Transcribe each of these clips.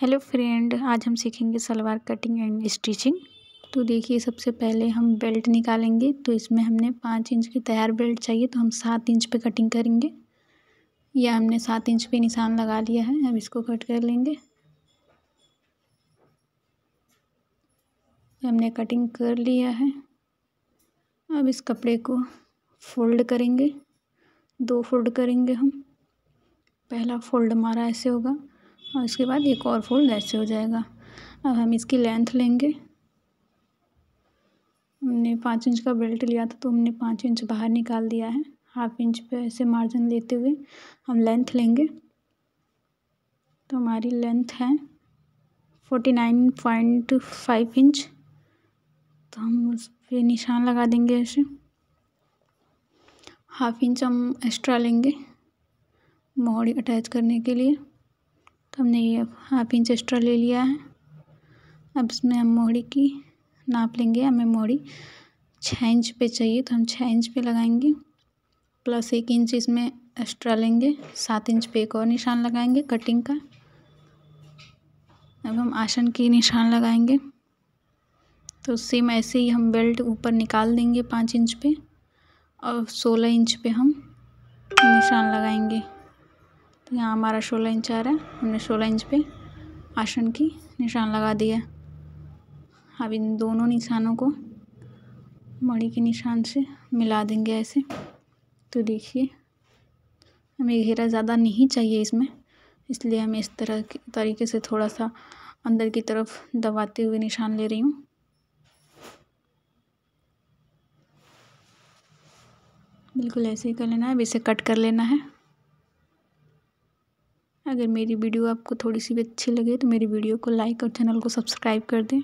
hello friend आज हम सीखेंगे सलवार कटिंग एंड स्टिचिंग तो देखिए सबसे पहले हम बेल्ट निकालेंगे तो इसमें हमने पाँच इंच की तैयार बेल्ट चाहिए तो हम सात इंच पे कटिंग करेंगे यह हमने सात इंच पे निशान लगा लिया है अब इसको कट कर लेंगे हमने कटिंग कर लिया है अब इस कपड़े को फोल्ड करेंगे दो फोल्ड करेंगे हम पहला फोल्ड हमारा ऐसे होगा और इसके बाद एक और फोल्ड ऐसे हो जाएगा अब हम इसकी लेंथ लेंगे हमने पाँच इंच का बेल्ट लिया था तो हमने पाँच इंच बाहर निकाल दिया है हाफ इंच पे ऐसे मार्जिन लेते हुए हम लेंथ लेंगे तो हमारी लेंथ है forty nine point five inch तो हम उस पर निशान लगा देंगे ऐसे हाफ इंच हम एक्स्ट्रा लेंगे मोहड़ी अटैच करने के लिए तो हमने ये हाफ इंच एक्स्ट्रा ले लिया है अब इसमें हम मोहड़ी की नाप लेंगे हमें मोहड़ी छः इंच पे चाहिए तो हम छः इंच पे लगाएंगे प्लस एक इंच इसमें एक्स्ट्रा लेंगे सात इंच पे एक और निशान लगाएंगे कटिंग का अब हम आसन की निशान लगाएंगे तो सेम ऐसे ही हम बेल्ट ऊपर निकाल देंगे पाँच इंच पे और सोलह इंच पे हम निशान लगाएंगे तो यहाँ हमारा सोलह इंच आ रहा है हमने सोलह इंच पे आसन की निशान लगा दिया अब इन दोनों निशानों को मड़ी के निशान से मिला देंगे ऐसे तो देखिए हमें घेरा ज़्यादा नहीं चाहिए इसमें इसलिए हमें इस तरह के तरीके से थोड़ा सा अंदर की तरफ दबाते हुए निशान ले रही हूँ बिल्कुल ऐसे ही कर लेना है अब इसे कट कर लेना है अगर मेरी वीडियो आपको थोड़ी सी भी अच्छी लगे तो मेरी वीडियो को लाइक और चैनल को सब्सक्राइब कर दें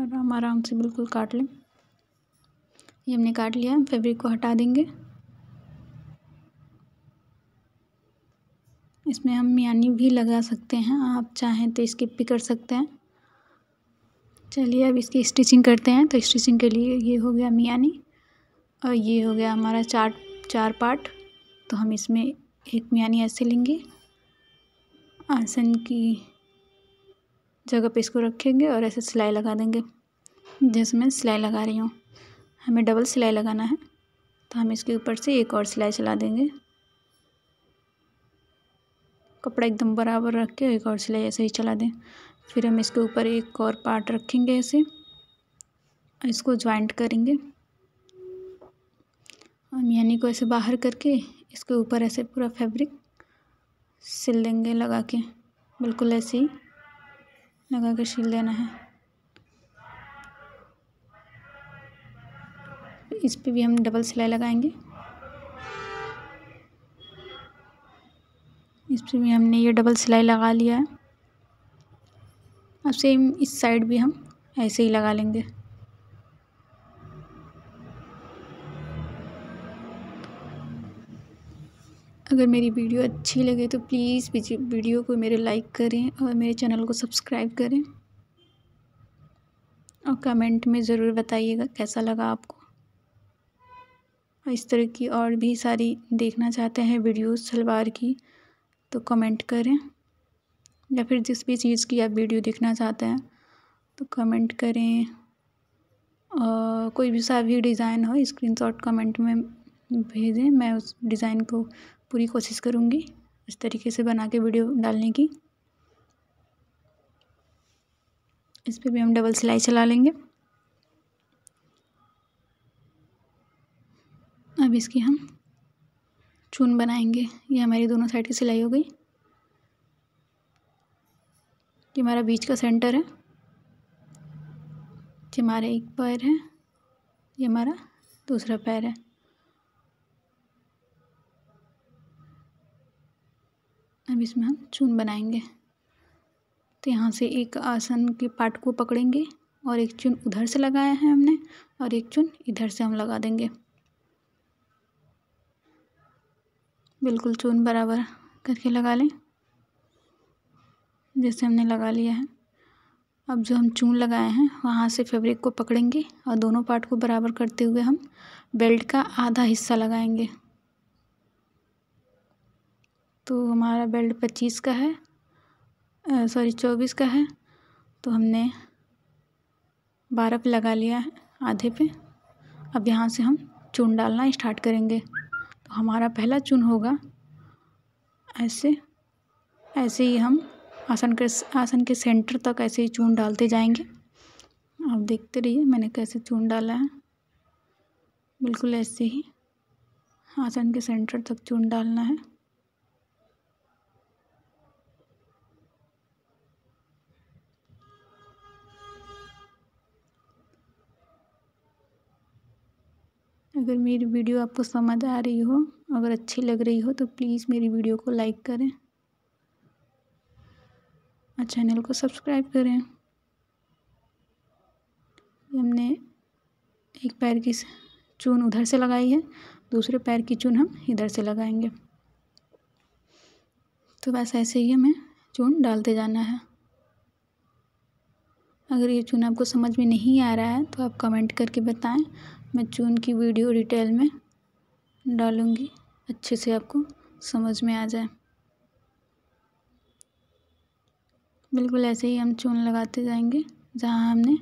और हम आराम से बिल्कुल काट लें ये हमने काट लिया फैब्रिक को हटा देंगे इसमें हम यानी भी लगा सकते हैं आप चाहें तो स्किप भी कर सकते हैं चलिए अब इसकी स्टिचिंग करते हैं तो स्टिचिंग के लिए ये हो गया मियानी और ये हो गया हमारा चार चार पार्ट तो हम इसमें एक मियानी ऐसे लेंगे आसन की जगह पे इसको रखेंगे और ऐसे सिलाई लगा देंगे जैसे मैं सिलाई लगा रही हूँ हमें डबल सिलाई लगाना है तो हम इसके ऊपर से एक और सिलाई चला देंगे कपड़ा एकदम बराबर रख के एक और सिलाई ऐसे ही चला दें फिर हम इसके ऊपर एक और पार्ट रखेंगे ऐसे इसको ज्वाइंट करेंगे हम यानी को ऐसे बाहर करके इसके ऊपर ऐसे पूरा फैब्रिक सिल देंगे लगा के बिल्कुल ऐसे ही लगा के सिल देना है इस पे भी हम डबल सिलाई लगाएंगे इस पे भी हमने ये डबल सिलाई लगा लिया है अब सेम इस साइड भी हम ऐसे ही लगा लेंगे अगर मेरी वीडियो अच्छी लगे तो प्लीज़ वीडियो को मेरे लाइक करें और मेरे चैनल को सब्सक्राइब करें और कमेंट में ज़रूर बताइएगा कैसा लगा आपको इस तरह की और भी सारी देखना चाहते हैं वीडियोस सलवार की तो कमेंट करें या फिर जिस भी चीज़ की आप वीडियो देखना चाहते हैं तो कमेंट करें और कोई भी सा भी डिज़ाइन हो स्क्रीनशॉट कमेंट में भेजें मैं उस डिज़ाइन को पूरी कोशिश करूँगी इस तरीके से बना के वीडियो डालने की इस पर भी हम डबल सिलाई चला लेंगे अब इसकी हम चून बनाएंगे ये हमारी दोनों साइड की सिलाई हो गई ये हमारा बीच का सेंटर है ये हमारा एक पैर है ये हमारा दूसरा पैर है अब इसमें हम चून बनाएंगे तो यहाँ से एक आसन के पार्ट को पकड़ेंगे और एक चुन उधर से लगाया है हमने और एक चुन इधर से हम लगा देंगे बिल्कुल चून बराबर करके लगा लें जैसे हमने लगा लिया है अब जो हम चून लगाए हैं वहाँ से फैब्रिक को पकड़ेंगे और दोनों पार्ट को बराबर करते हुए हम बेल्ट का आधा हिस्सा लगाएंगे तो हमारा बेल्ट पच्चीस का है सॉरी चौबीस का है तो हमने बारह पे लगा लिया है आधे पे अब यहाँ से हम चून डालना स्टार्ट करेंगे तो हमारा पहला चून होगा ऐसे ऐसे ही हम आसन के आसन के सेंटर तक ऐसे ही चून डालते जाएंगे आप देखते रहिए मैंने कैसे चून डाला है बिल्कुल ऐसे ही आसन के सेंटर तक चून डालना है अगर मेरी वीडियो आपको समझ आ रही हो अगर अच्छी लग रही हो तो प्लीज़ मेरी वीडियो को लाइक करें और चैनल को सब्सक्राइब करें हमने एक पैर की चून उधर से लगाई है दूसरे पैर की चून हम इधर से लगाएंगे तो बस ऐसे ही हमें चून डालते जाना है अगर ये चून आपको समझ में नहीं आ रहा है तो आप कमेंट करके बताएं मैं चून की वीडियो डिटेल में डालूँगी अच्छे से आपको समझ में आ जाए बिल्कुल ऐसे ही हम चून लगाते जाएंगे जहाँ हमने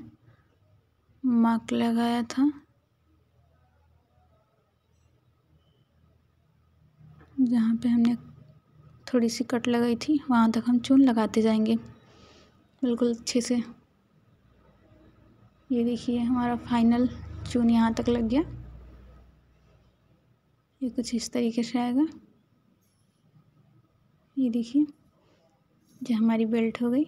मार्क लगाया था जहाँ पे हमने थोड़ी सी कट लगाई थी वहाँ तक हम चून लगाते जाएंगे बिल्कुल अच्छे से ये देखिए हमारा फाइनल चून यहाँ तक लग गया ये कुछ इस तरीके से आएगा ये देखिए जो हमारी बेल्ट हो गई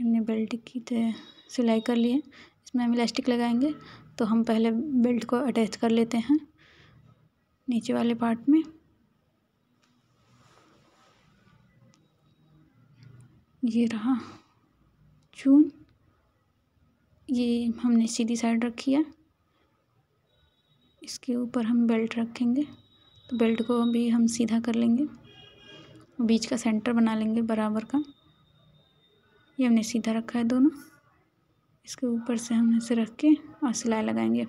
हमने बेल्ट की तो सिलाई कर ली है इसमें हम इलास्टिक लगाएंगे तो हम पहले बेल्ट को अटैच कर लेते हैं नीचे वाले पार्ट में ये रहा चून ये हमने सीधी साइड रखी है इसके ऊपर हम बेल्ट रखेंगे तो बेल्ट को भी हम सीधा कर लेंगे बीच का सेंटर बना लेंगे बराबर का ये हमने सीधा रखा है दोनों इसके ऊपर से हम इसे रख के और सिलाई लगाएंगे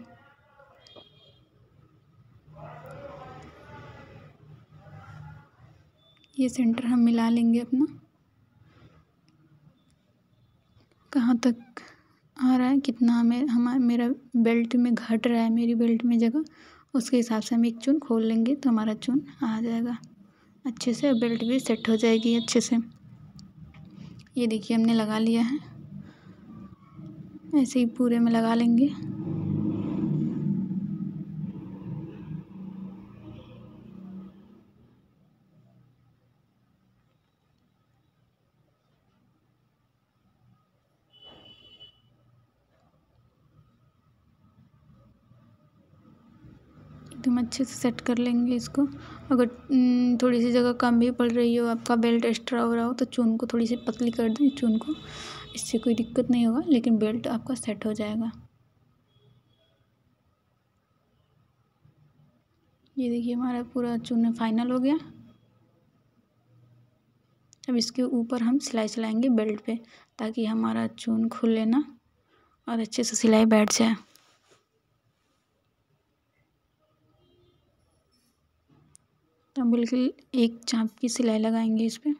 ये सेंटर हम मिला लेंगे अपना कहाँ तक आ रहा है कितना हमें हमारा मेरा बेल्ट में घट रहा है मेरी बेल्ट में जगह उसके हिसाब से हम एक चून खोल लेंगे तो हमारा चून आ जाएगा अच्छे से बेल्ट भी सेट हो जाएगी अच्छे से ये देखिए हमने लगा लिया है ऐसे ही पूरे में लगा लेंगे हम अच्छे से सेट कर लेंगे इसको अगर हम्म, थोड़ी सी जगह कम भी पड़ रही हो आपका बेल्ट एक्स्ट्रा हो रहा हो तो चून को थोड़ी सी पतली कर दें चून को इससे कोई दिक्कत नहीं होगा लेकिन बेल्ट आपका सेट हो जाएगा ये देखिए हमारा पूरा चून फाइनल हो गया अब इसके ऊपर हम सिलाई चलाएंगे बेल्ट पे ताकि हमारा चून खुल लेना और अच्छे से सिलाई बैठ जाए हम हाँ, बिल्कुल एक चाँप की सिलाई लगाएंगे इस पर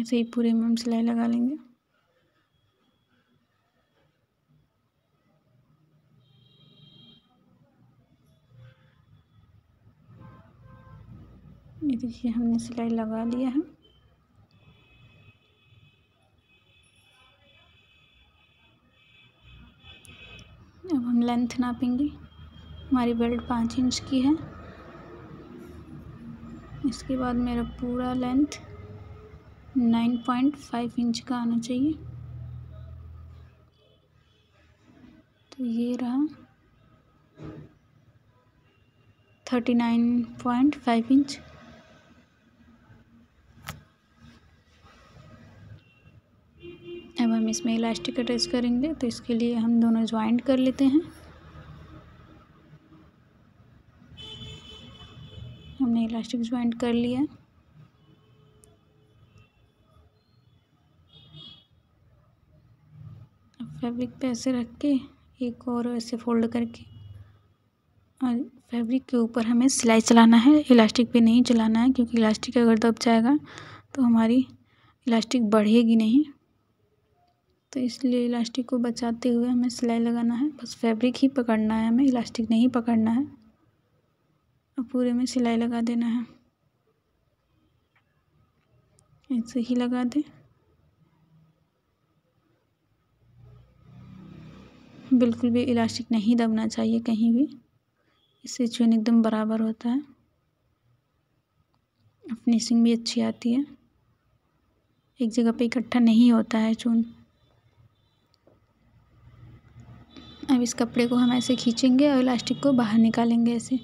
ऐसे ही पूरे में हम सिलाई लगा लेंगे देखिए हमने सिलाई लगा लिया है अब हम लेंथ नापेंगे हमारी बेल्ट पाँच इंच की है इसके बाद मेरा पूरा length nine point five inch का आना चाहिए तो ये रहा thirty nine point five inch अब हम इसमें इलास्टिक अटैच करेंगे तो इसके लिए हम दोनों ज्वाइंट कर लेते हैं हमने इलास्टिक ज्वाइंट कर लिया अब फैब्रिक पे ऐसे रख के एक और ऐसे फोल्ड करके और फैब्रिक के ऊपर हमें सिलाई चलाना है इलास्टिक पे नहीं चलाना है क्योंकि इलास्टिक अगर दब जाएगा तो हमारी इलास्टिक बढ़ेगी नहीं तो इसलिए इलास्टिक को बचाते हुए हमें सिलाई लगाना है बस फैब्रिक ही पकड़ना है हमें इलास्टिक नहीं पकड़ना है और पूरे में सिलाई लगा देना है ऐसे ही लगा दें बिल्कुल भी इलास्टिक नहीं दबना चाहिए कहीं भी इससे चून एकदम बराबर होता है फिनिशिंग भी अच्छी आती है एक जगह पे इकट्ठा नहीं होता है चून अब इस कपड़े को हम ऐसे खींचेंगे और इलास्टिक को बाहर निकालेंगे ऐसे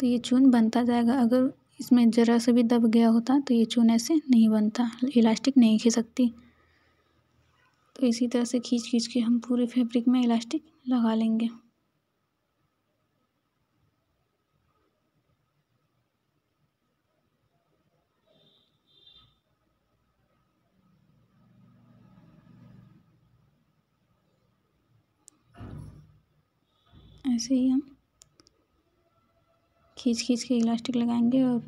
तो ये चून बनता जाएगा अगर इसमें ज़रा से भी दब गया होता तो ये चून ऐसे नहीं बनता इलास्टिक नहीं खींच सकती तो इसी तरह से खींच खींच के हम पूरे फैब्रिक में इलास्टिक लगा लेंगे ऐसे ही हम खींच खींच के इलास्टिक लगाएंगे और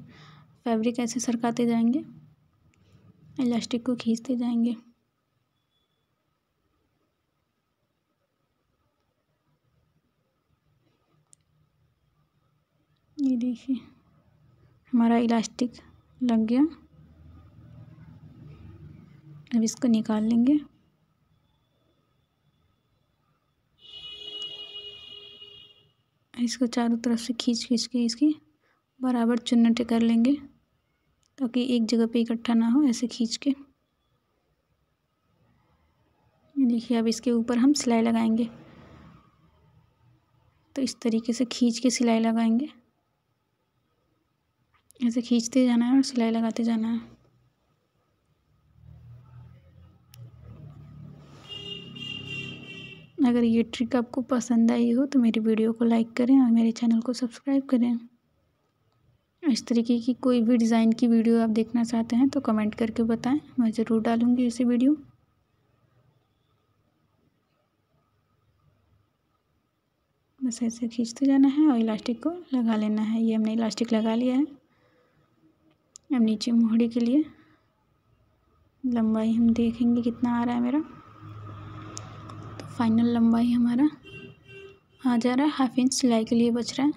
फैब्रिक ऐसे सरकाते जाएंगे इलास्टिक को खींचते जाएंगे ये देखिए हमारा इलास्टिक लग गया अब इसको निकाल लेंगे इसको चारों तरफ से खींच खींच के इसकी बराबर चुन्नटे कर लेंगे ताकि एक जगह पे इकट्ठा ना हो ऐसे खींच के देखिए अब इसके ऊपर हम सिलाई लगाएंगे तो इस तरीके से खींच के सिलाई लगाएंगे ऐसे खींचते जाना है और सिलाई लगाते जाना है अगर ये ट्रिक आपको पसंद आई हो तो मेरी वीडियो को लाइक करें और मेरे चैनल को सब्सक्राइब करें इस तरीके की कोई भी डिज़ाइन की वीडियो आप देखना चाहते हैं तो कमेंट करके बताएं मैं ज़रूर डालूँगी ऐसी वीडियो बस ऐसे खींचते जाना है और इलास्टिक को लगा लेना है ये हमने इलास्टिक लगा लिया है अब नीचे मोहड़ी के लिए लंबाई हम देखेंगे कितना आ रहा है मेरा फाइनल लंबाई हमारा आ जा रहा है हाफ इंच सिलाई के लिए बच रहा है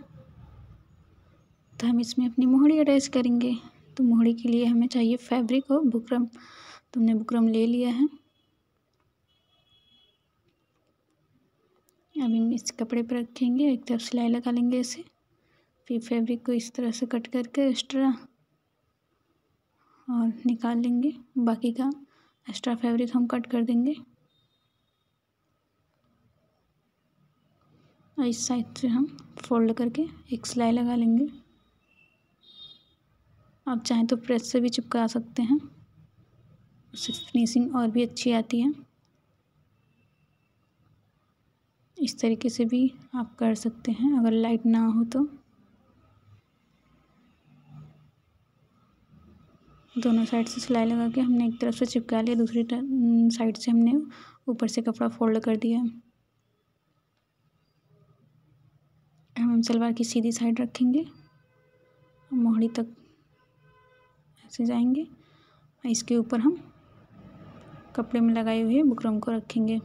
तो हम इसमें अपनी मोहड़ी अटैच करेंगे तो मोहड़ी के लिए हमें चाहिए फैब्रिक और बुकरम तो हमने बुकरम ले लिया है अब हम इस कपड़े पर रखेंगे एक तरफ सिलाई लगा लेंगे इसे फिर फैब्रिक को इस तरह से कट करके एक्स्ट्रा और निकाल लेंगे बाकी का एक्स्ट्रा फैब्रिक हम कट कर देंगे और इस साइड से हम फोल्ड करके एक सिलाई लगा लेंगे आप चाहें तो प्रेस से भी चिपका सकते हैं उससे फिनिशिंग और भी अच्छी आती है इस तरीके से भी आप कर सकते हैं अगर लाइट ना हो तो दोनों साइड से सिलाई लगा के हमने एक तरफ से चिपका लिया दूसरी साइड से हमने ऊपर से कपड़ा फोल्ड कर दिया सलवार की सीधी साइड रखेंगे मोहड़ी तक ऐसे जाएंगे इसके ऊपर हम कपड़े में लगाए हुए बुकरम को रखेंगे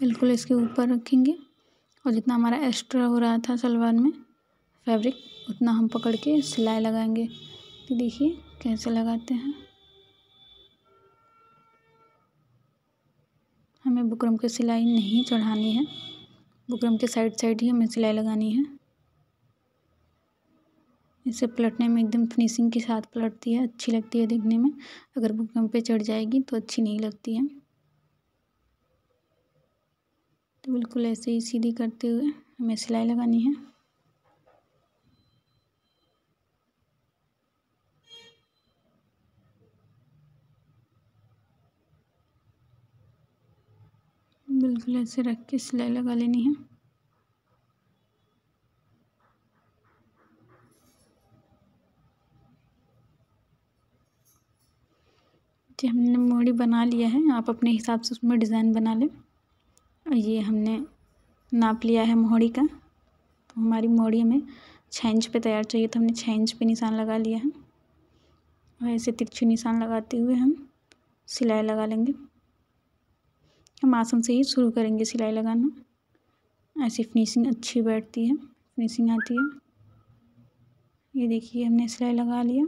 बिल्कुल इसके ऊपर रखेंगे और जितना हमारा एक्स्ट्रा हो रहा था सलवार में फैब्रिक उतना हम पकड़ के सिलाई लगाएंगे तो देखिए कैसे लगाते हैं हमें बुकरम की सिलाई नहीं चढ़ानी है बुकरम के साइड साइड ही हमें सिलाई लगानी है इसे पलटने में एकदम फिनिशिंग के साथ पलटती है अच्छी लगती है देखने में अगर बुकरम पे चढ़ जाएगी तो अच्छी नहीं लगती है तो बिल्कुल ऐसे ही सीधी करते हुए हमें सिलाई लगानी है बिल्कुल ऐसे रख के सिलाई लगा लेनी है जी हमने मोड़ी बना लिया है आप अपने हिसाब से उसमें डिज़ाइन बना लें और ये हमने नाप लिया है मोहड़ी का तो हमारी मोड़ी हमें छः इंच पे तैयार चाहिए तो हमने छः इंच पे निशान लगा लिया है और ऐसे तिरछी निशान लगाते हुए हम सिलाई लगा लेंगे हम आसन से ही शुरू करेंगे सिलाई लगाना ऐसी फिनिशिंग अच्छी बैठती है फिनिशिंग आती है ये देखिए हमने सिलाई लगा लिया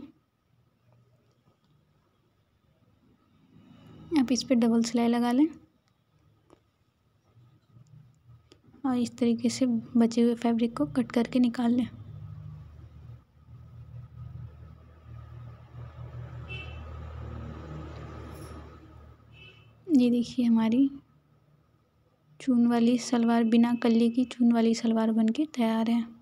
आप इस पर डबल सिलाई लगा लें और इस तरीके से बचे हुए फैब्रिक को कट करके निकाल लें ये देखिए हमारी चून वाली सलवार बिना कली की चून वाली सलवार बनके तैयार है